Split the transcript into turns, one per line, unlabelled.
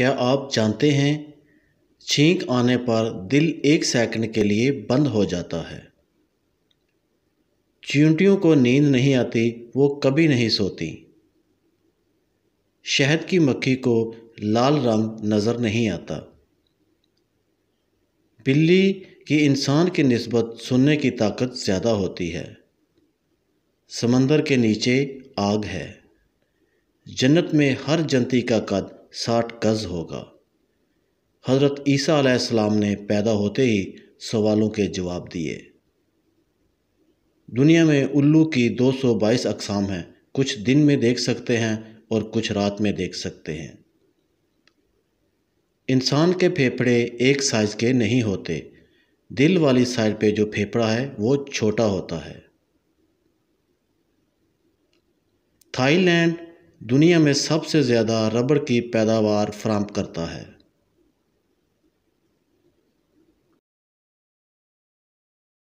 क्या आप जानते हैं छींक आने पर दिल एक सेकंड के लिए बंद हो जाता है चींटियों को नींद नहीं आती वो कभी नहीं सोती शहद की मक्खी को लाल रंग नज़र नहीं आता बिल्ली की इंसान की नस्बत सुनने की ताकत ज़्यादा होती है समंदर के नीचे आग है जन्नत में हर जंती का कद साठ गज़ होगा हज़रत ईसा ने पैदा होते ही सवालों के जवाब दिए दुनिया में उल्लू की 222 अकसाम हैं कुछ दिन में देख सकते हैं और कुछ रात में देख सकते हैं इंसान के फेफड़े एक साइज के नहीं होते दिल वाली साइड पे जो फेफड़ा है वो छोटा होता है थाईलैंड दुनिया में सबसे ज़्यादा रबर की पैदावार फ़्रांस करता है